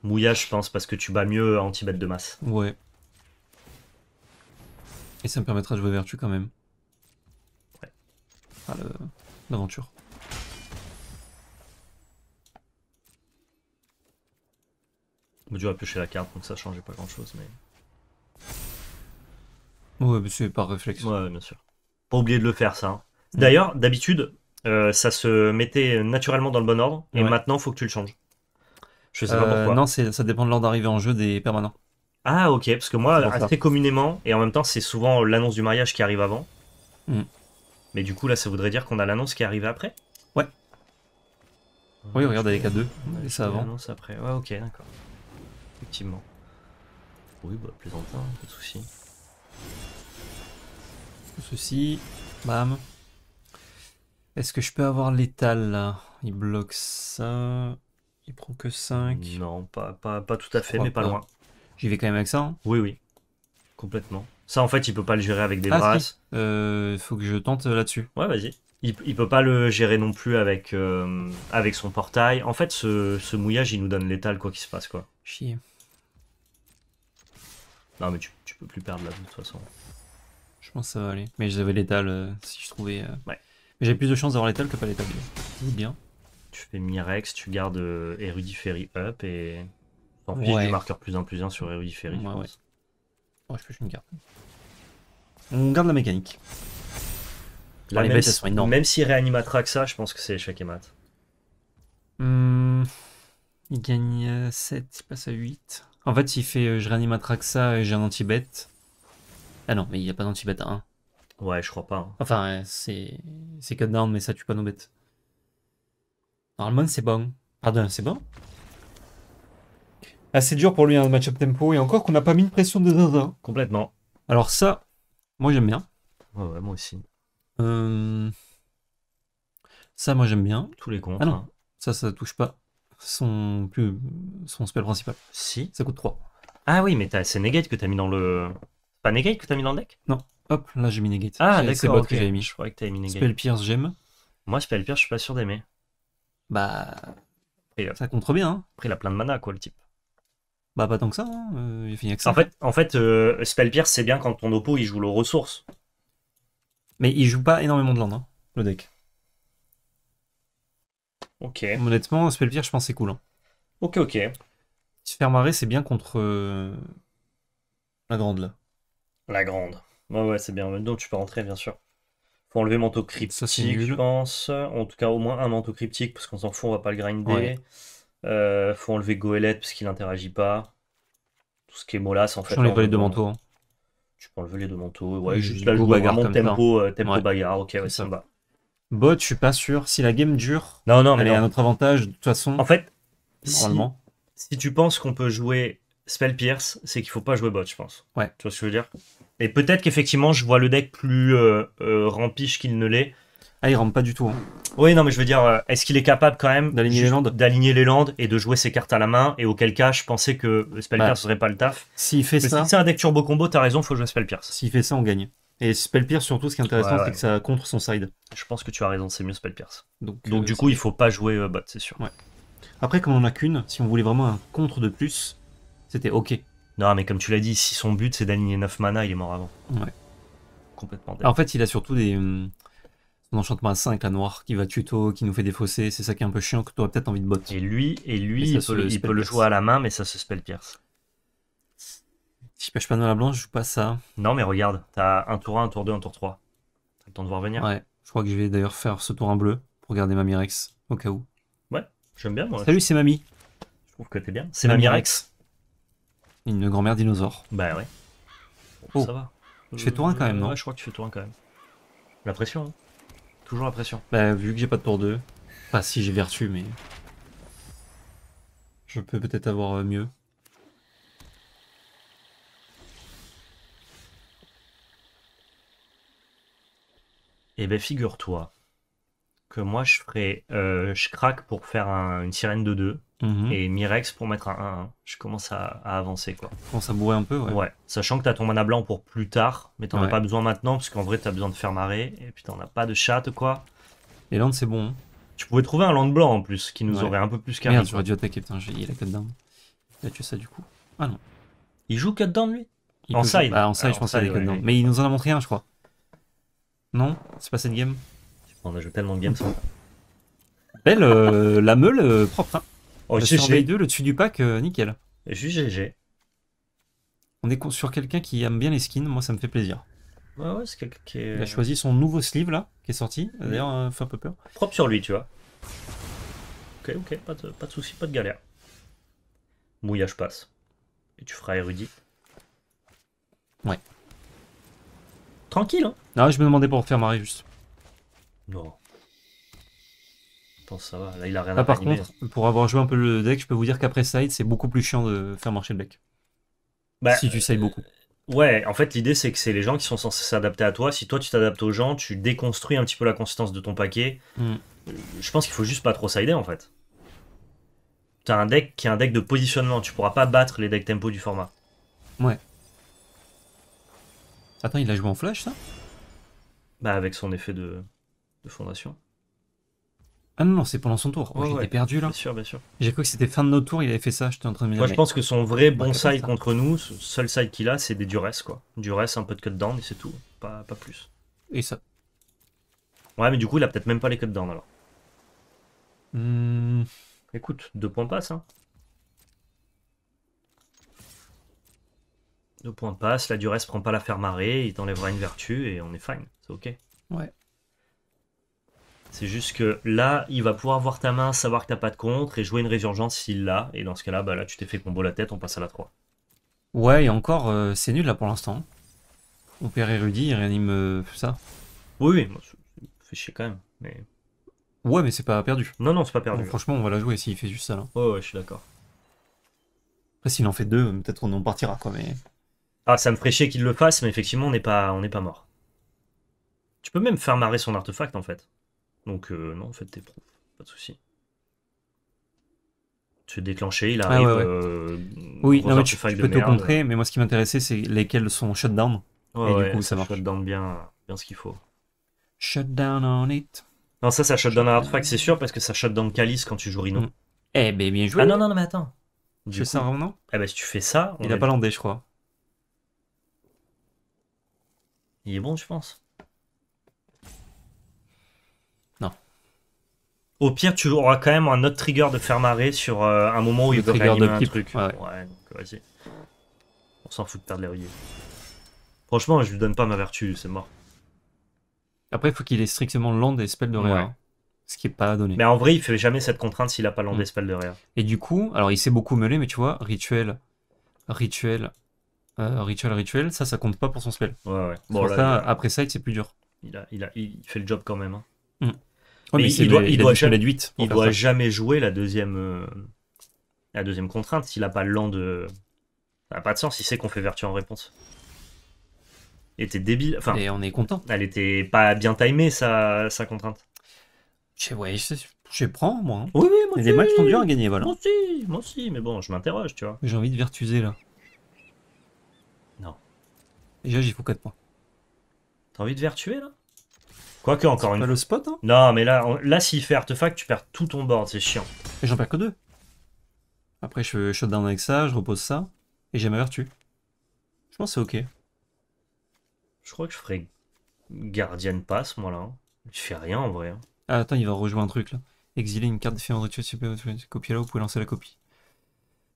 A: Mouillage, je pense, parce que tu bats mieux anti-bête de masse. Ouais. Et ça me permettra de jouer vertu quand même. Ouais. Ah, l'aventure. Le... Mojo a pioché la carte, donc ça changeait pas grand chose, mais. Ouais, mais c'est par réflexion. Ouais, bien sûr. Pas oublier de le faire, ça. Hein. Mm. D'ailleurs, d'habitude, euh, ça se mettait naturellement dans le bon ordre, et maintenant maintenant, faut que tu le changes. Je sais pas euh, pourquoi. Non, ça dépend de l'ordre d'arrivée en jeu des permanents. Ah, ok, parce que moi, très communément, et en même temps, c'est souvent l'annonce du mariage qui arrive avant. Mm. Mais du coup, là, ça voudrait dire qu'on a l'annonce qui arrive après Ouais. Ah, oui, regarde avec A2, on ça avant. L'annonce après, ouais, ok, d'accord. Effectivement. Oui, bah, plaisantin, pas de soucis. Ceci, bam. Est-ce que je peux avoir l'étal là Il bloque ça. Il prend que 5. Non, pas, pas tout à fait, mais pas, loin. J'y vais quand même avec ça hein? Oui, oui. Complètement. Ça, en fait, il peut pas le gérer avec des ah, brasses. Il euh, faut que je tente euh, là-dessus. Ouais, vas-y. Il, il, peut pas le gérer non plus avec, euh, avec son portail. En fait, ce, mouillage, il nous donne l'étal quoi qu'il se passe, quoi. Chier. Non, mais tu, tu peux plus perdre là, de toute façon. Je pense que ça va aller. Mais j'avais l'étal si je trouvais. Ouais. J'ai plus de chance d'avoir l'étal que pas l'étal. C'est bien. Tu fais Mirex, tu gardes Eru Erudiferi up et. Tant pis, ouais. du marqueur plus 1 plus 1 sur Erudiferi. Ouais, je ouais. Oh, je pêche une carte. On garde la mécanique. Là, les baisses sont énormes. Même s'il réanime que je pense que c'est échec et mat. Hum, il gagne 7, euh, il passe à 8. En fait, s'il fait euh, je réanime que et j'ai un anti-bet. Ah non, mais il n'y a pas d'anti-bet à hein. 1. Ouais, je crois pas. Hein. Enfin, c'est c'est que mais ça tue pas nos bêtes. Normalement, c'est bon. Pardon, c'est bon Assez ah, dur pour lui, un hein, match-up tempo, et encore qu'on n'a pas mis de pression de zinzin. Complètement. Alors ça, moi j'aime bien. Ouais, ouais, moi aussi. Euh, ça, moi j'aime bien. Tous les cons. Ah non. Hein. Ça, ça touche pas son, plus... son spell principal. Si. Ça coûte 3. Ah oui, mais c'est Negate que t'as mis dans le. Pas Negate que t'as mis dans le deck Non. Hop, là j'ai mis Ah d'accord, c'est bot que j'avais mis. Je croyais que t'avais mis Spell Pierce j'aime. Moi, Spell Pierce je suis pas sûr d'aimer. Bah. Euh, ça compte bien. Hein. Après, il a plein de mana, quoi, le type. Bah, pas tant que ça. Hein. Euh, il finit En fait, en fait euh, c'est bien quand ton oppo il joue le ressource. Mais il joue pas énormément de land, hein, le deck. Ok. Honnêtement, Spell Pierce je pense c'est cool. Hein. Ok, ok. Se faire c'est bien contre. La grande, là. La grande. Ouais, ouais, c'est bien. donc tu peux rentrer, bien sûr. Faut enlever manteau cryptique, je pense. En tout cas, au moins un manteau cryptique, parce qu'on s'en fout, on va pas le grinder. Euh, faut enlever Goélette, parce qu'il interagit pas. Tout ce qui est molasse, en fait. enlever hein, les deux manteaux. Hein. Euh, tu peux enlever les deux manteaux. Ouais, juste la joue bagarre mon tempo, euh, tempo bagarre. Ok, ouais, ça va. Bot, je suis pas sûr. Si la game dure, non, non, mais elle est à notre avantage, de toute façon. En fait, normalement. Si, tu penses qu'on peut jouer Spell Pierce, c'est qu'il faut pas jouer bot, je pense. Ouais. Tu vois ce que je veux dire et peut-être qu'effectivement, je vois le deck plus euh, euh, rampiche qu'il ne l'est. Ah, il rampe pas du tout. Hein. Oui, non, mais je veux dire, euh, est-ce qu'il est capable quand même d'aligner les landes et de jouer ses cartes à la main, et auquel cas je pensais que Spellpierce ne bah, serait pas le taf. S'il fait ça. Si c'est un deck turbo combo, t'as raison, faut jouer Pierce. S'il fait ça, on gagne. Et Pierce, surtout, ce qui est intéressant, c'est que ça contre son side. Je pense que tu as raison, c'est mieux Spell Donc, Donc du coup, il faut pas jouer bot, c'est sûr. Après, comme on en a qu'une, si on voulait vraiment un contre de plus, c'était ok. Non, mais comme tu l'as dit, si son but c'est d'aligner 9 mana, il est mort avant. Ouais. Complètement En fait, il a surtout des. Hum, son enchantement à 5, la noire, qui va tuto, qui nous fait défausser. C'est ça qui est un peu chiant, que tu aurais peut-être envie de botter. Et lui, et lui il, peut, le- jouer à la main, mais ça se spell pierce. Si je pêche pas dans la blanche, je joue pas ça. Non, mais regarde, t'as un tour 1, un tour 2, un tour 3. T'as le temps de voir venir. Ouais. Je crois que je vais d'ailleurs faire ce tour en bleu pour garder ma Mirex, au cas où. Ouais, J'aime bien, moi. Salut, c'est Mamie. Je trouve que t'es bien. C'est Mamirex. Rex. Une grand-mère dinosaure. Bah ouais. Oh. Ça va. Je fais tour 1 quand même, non Ouais, je crois que tu fais tour 1 quand même. La pression, hein. Toujours la pression. Bah, vu que j'ai pas de tour 2. Pas si j'ai vertu, mais. Je peux peut-être avoir euh, mieux. Eh ben, figure-toi que moi, je ferais... Euh, je craque pour faire une sirène de 2. Mhm. et Mirex pour mettre un 1 Je commence à, avancer. Quoi. Je commence à bourrer un peu, ouais. ouais. Sachant que t'as ton mana blanc pour plus tard, mais t'en as pas besoin maintenant, parce qu'en vrai, t'as besoin de faire marrer, et puis t'en as pas de chatte, quoi. Les landes, c'est bon. Hein. Tu pouvais trouver un land blanc en plus, qui nous aurait un peu plus carré. Merde, j'aurais dû attaquer, putain, j'ai la cut down. Il a tué ça du coup. Ah non. Il joue cut down, lui En side. Bah, en side, je pense qu'il a down. Mais il nous en a montré un, je crois. Non C'est pas cette game On a joué tellement de games, Belle, euh, la meule euh, propre, hein. J'ai oh, Parce deux le dessus du pack, euh, nickel. nickel. GG. On est sur quelqu'un qui aime bien les skins, moi ça me fait plaisir. Ouais, ouais, c'est quelqu'un qui Il a choisi son nouveau sleeve là, qui est sorti. D'ailleurs, euh, fait un peu peur. Propre sur lui, tu vois. Ok, ok, pas de, pas de soucis, pas de galère. Mouillage passe. Et tu feras érudit. Ouais. Tranquille, hein Non, ah, je me demandais pour faire marrer juste. Non. Je pense ça va. Là, il a rien ah, à Par contre, pour avoir joué un peu le deck, je peux vous dire qu'après side, c'est beaucoup plus chiant de faire marcher le deck. Bah, si tu side beaucoup. Euh, ouais, en fait, l'idée, c'est que c'est les gens qui sont censés s'adapter à toi. Si toi, tu t'adaptes aux gens, tu déconstruis un petit peu la consistance de ton paquet. Hmm. Je pense qu'il faut juste pas trop sider, en fait. T'as un deck qui est un deck de positionnement. Tu pourras pas battre les decks tempo du format. Ouais. Attends, il a joué en flash, ça Bah, avec son effet de fondation. Ah non, c'est pendant son tour. J'étais perdu là. Bien sûr, bien sûr. J'ai cru que c'était fin de notre tour, il avait fait ça, j'étais en train de me dire. Moi je pense que son vrai bah, bon side contre nous, seul side qu'il a, c'est des duresses quoi. Duress, un peu de cut down et c'est tout, pas, plus. Et ça. Ouais, mais du coup, il a peut-être même pas les cut down alors. Hmm. Écoute, deux points Hein. Deux points de la duresse prend pas la faire marrer, il t'enlèvera une vertu et on est fine, c'est ok. Ouais. C'est juste que là, il va pouvoir voir ta main, savoir que t'as pas de contre et jouer une résurgence s'il l'a. Et dans ce cas-là, bah là, tu t'es fait combo la tête, on passe à la 3. Ouais, et encore, euh, c'est nul là pour l'instant. On perd Érudit, il réanime euh, ça. Oui, oui, ça fait chier quand même. Mais... Ouais, mais c'est pas perdu. Non, non, c'est pas perdu. franchement, on va la jouer s'il fait juste ça là. Oh, ouais, je suis d'accord. Après, s'il en fait deux, peut-être on en partira quoi, mais. Ah, ça me ferait chier qu'il le fasse, mais effectivement, on n'est pas, on pas mort. Tu peux même faire marrer son artefact en fait. Donc euh, non, en fait, t'es pro, pas de souci. Tu déclenché, il ah arrive. Euh, oui, non, mais tu, fais peux te contrer, mais moi ce qui m'intéressait, c'est lesquels sont shutdown. et du coup, ça, marche. Shutdown bien, bien ce qu'il faut. Shutdown on it. Non, ça, ça shutdown un Artifact, c'est sûr, parce que ça shutdown Calice quand tu joues Rhino. Mm. Eh ben, bien joué. Ah non, non, non, mais attends. Tu fais ça en revenant Eh ben, si tu fais ça. il a pas l'endé, je crois. Il est bon, je pense. Au pire, tu auras quand même un autre trigger de faire marrer sur euh, un moment où il veut réanimer de un truc. Ouais, donc vas-y. On s'en fout de perdre les l'héroïne. Franchement, je lui donne pas ma vertu, c'est mort. Après, il faut qu'il ait strictement land et spells de réa. Hein, ce qui est pas donné. Mais en vrai, il fait jamais cette contrainte s'il a pas land mm. et spells de réa. Et du coup, alors il s'est beaucoup mêlé, mais tu vois, rituel, rituel, euh, rituel, rituel, ça, ça compte pas pour son spell. Ouais, ouais. Bon, Après ça, c'est plus dur. Il, a, il, a, il fait le job quand même. Hein il, doit, jamais, jouer la deuxième, euh, la deuxième contrainte s'il a pas l'an de. Euh, ça n'a pas de sens, il sait qu'on fait vertu en réponse. Et était débile. Enfin, et on est content. Elle était pas bien timée, sa, sa contrainte. Je, ouais, je, je prends, moi. Hein. Oui, oui, moi Les matchs sont durs à gagner, voilà. Moi aussi, moi aussi, mais bon, je m'interroge, tu vois. J'ai envie de vertuser, là. Non. Déjà, j'y fous 4 points. T'as envie de vertuer, là Quoique, encore une pas le spot, hein Non, mais là, là s'il fait artefact, tu perds tout ton board, c'est chiant. Et j'en perds que deux. Après, je fais down avec ça, je repose ça, et j'ai ma vertu. Je pense que c'est ok. Je crois que je ferai Guardian passe, moi là. Je hein. fais rien en vrai. Hein. Ah, attends, il va rejouer un truc là. Exiler une carte de fait en copier là, vous pouvez lancer la copie.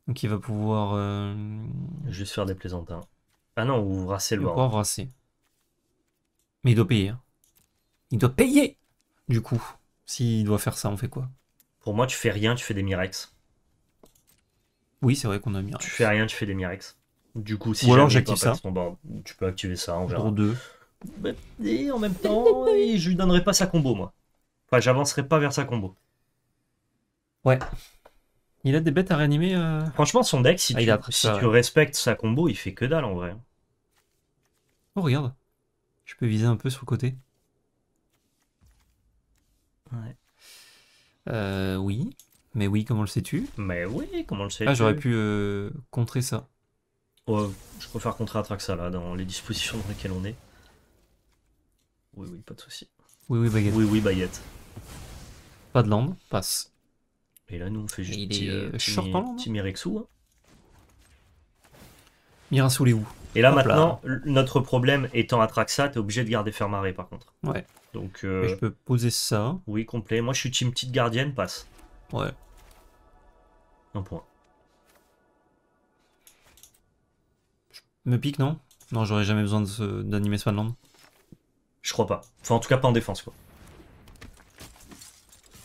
A: Donc il va pouvoir. Euh, Juste faire des plaisantins. Ah non, ou brasser le bord. Il va pouvoir Mais il doit payer. Hein. Il doit payer, du coup. S'il doit faire ça, on fait quoi Pour moi, tu fais rien, tu fais des mirex. Oui, c'est vrai qu'on a mirex. Tu fais rien, tu fais des mirex. Du coup, si alors j'active ça. tu peux activer ça en genre. deux. Et en même temps, je lui donnerai pas sa combo, moi. Enfin, j'avancerai pas vers sa combo. Ouais. Il a des bêtes à réanimer. Euh Franchement, son deck, si, ah, tu, respectes sa combo, il fait que dalle en vrai. Oh, regarde. Je peux viser un peu sur le côté. Ouais. Euh, oui. Mais oui, comment le sais-tu Mais oui, comment le sais-tu Ah, j'aurais pu euh, contrer ça. je préfère contrer ça là, dans les dispositions dans lesquelles on est. Oui, oui, pas de soucis Oui, oui, baguette. Oui, oui, baguette. Pas de lambe, passe. Et là, nous, on fait juste un euh, hein. petit, Mirexou. Hein. Mira sous les où et là, maintenant, notre problème étant Atraxa, t'es obligé de garder Fermaré par contre. Ouais. Donc. Euh... je peux poser ça. Oui, complet. Moi, je suis team petite gardienne, passe. Ouais. Un point. me pique, non Non, j'aurais jamais besoin d'animer Swanland. Je crois pas. Enfin, en tout cas, pas en défense, quoi.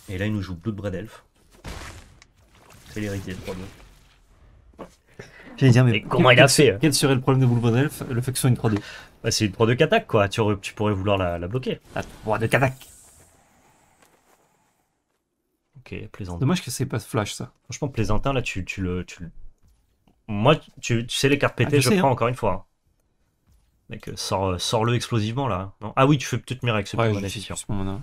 A: Et là, il nous joue Blood Bread Elf. C'est l'héritier de 3 mais. comment il a fait Quel serait le problème de Boulevard Le fait que ce soit une 3-2. Bah, c'est une 3-2 Katak, quoi. Tu, pourrais vouloir la, bloquer. La 3-2 Katak. Ok, plaisantin. Dommage que c'est pas flash, ça. Franchement, plaisantin, là, tu, tu le. Moi, tu, sais, les cartes ah, pétées, je, prends hein. encore une fois. Hein. Mec, euh, euh, sors-le explosivement, là. Hein. Ah oui, tu fais peut-être miracle, c'est ouais, pas mon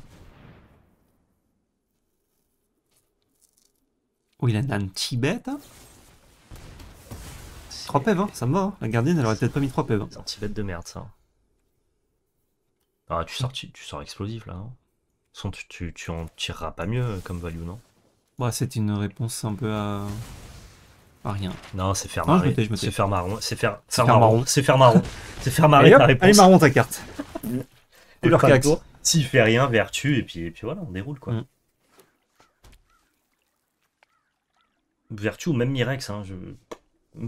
A: Oh, il a un petit bête, hein 3 pev, hein, ça me va. Hein. La gardienne, elle aurait peut-être pas mis 3 pev. Hein. petit bête de merde, ça. Ah, tu sors, tu, sors explosif, là. Hein. tu, en tireras pas mieux euh, comme value, non Ouais, c'est une réponse un peu à. à rien. Non, c'est faire marron. C'est faire marron. C'est faire, marron. C'est faire marron. C'est faire marron. ta Allez, marron ta carte. Couleur S'il fait rien, vertu, et puis, et puis voilà, on déroule quoi. Mm. Vertu ou même Mirex, hein, je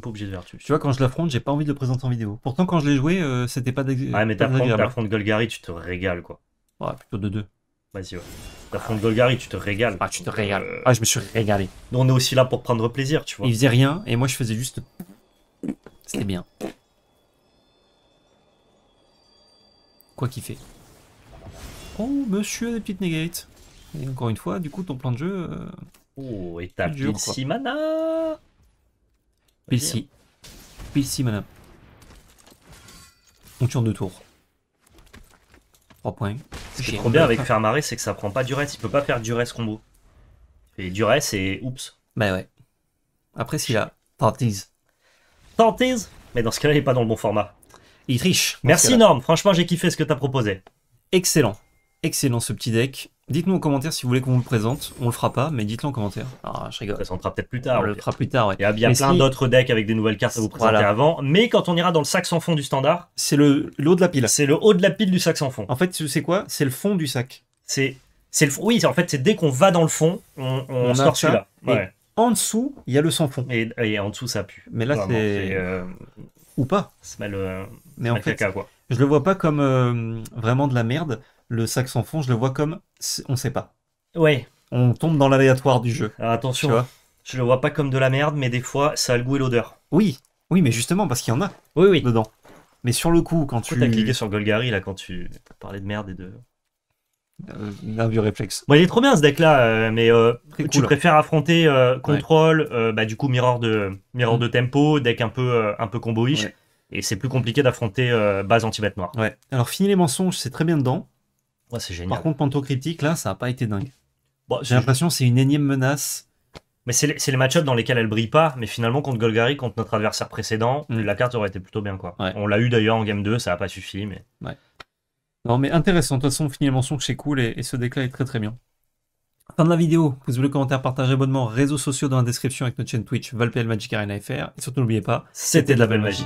A: pas obligé de vertu. Tu vois, quand je l'affronte, j'ai pas envie de le présenter en vidéo. Pourtant, quand je l'ai joué, euh, c'était pas Ouais, mais t'affrontes Golgari, tu te régales, quoi. Ouais, plutôt de deux. Vas-y, bah, ouais. T'affrontes Golgari, tu te régales. Ah, tu te régales. Euh, ah, je me suis régalé. on est aussi là pour prendre plaisir, tu vois. Il faisait rien, et moi, je faisais juste. C'était bien. Quoi qu'il fait. Oh, monsieur des petites négates encore une fois, du coup, ton plan de jeu. Euh, oh, et t'as 6 mana Pilsi. Pilsi, madame. On tourne deux tours. 3 points. Ce qui est trop bien avec faire c'est que ça prend pas du reste, Il peut pas faire reste combo. Et reste, c'est oups. Bah ouais. Après, si a Tantise. Tantise Mais dans ce cas-là, il est pas dans le bon format. Il triche. Merci, Norm. Franchement, j'ai kiffé ce que t'as proposé. Excellent. Excellent ce petit deck. Dites-nous en commentaire si vous voulez qu'on vous le présente. On le fera pas, mais dites-le en commentaire. Ah, je rigole. On le peut-être plus tard. On le fera plus tard, Il y a bien plein d'autres decks avec des nouvelles cartes à vous présenter avant. Mais quand on ira dans le sac sans fond du standard. C'est le haut de la pile. C'est le haut de la pile du sac sans fond. En fait, c'est quoi C'est le fond du sac. C'est. C'est le Oui, en fait, c'est dès qu'on va dans le fond, on, sort celui-là. En dessous, il y a le sans fond. Et, en dessous, ça pue. Mais là, c'est. Euh, ou pas. C'est mal. Mais en fait, je le vois pas comme euh, vraiment de la merde le sac s'enfonce, je le vois comme on sait pas. Ouais. On tombe dans l'aléatoire du jeu. Alors ah, attention, je le vois pas comme de la merde, mais des fois, ça a le goût et l'odeur. Oui, oui, mais justement, parce qu'il y en a oui, oui. dedans. Mais sur le coup, quand Pourquoi tu. as cliqué sur Golgari, là, quand tu parlais de merde et de. Euh, vieux réflexe. Bon, il est trop bien ce deck là, euh, mais euh, tu préfères affronter euh, contrôle, bah, du coup mirror de mirror mm. de tempo, deck un peu un peu combo-ish, et c'est plus compliqué d'affronter base anti-bête noire. Ouais. Alors fini les mensonges, c'est très bien dedans c'est génial. Par contre, Panto Critique, là, ça n'a pas été dingue. Bon, J'ai l'impression que c'est une énième menace. Mais c'est les, les match dans lesquels elle brille pas, mais finalement, contre Golgari, contre notre adversaire précédent, mm. la carte aurait été plutôt bien. quoi. On l'a eu d'ailleurs en game 2, ça n'a pas suffi. mais... Ouais. Non, mais intéressant. De toute façon, finalement, son que c'est cool et, ce déclat est très très bien. Fin de la vidéo, vous voulez commentaire, partage, abonnement, réseaux sociaux dans la description avec notre chaîne Twitch, ValPL Magic Arena FR. Et surtout, n'oubliez pas, c'était de la belle magie.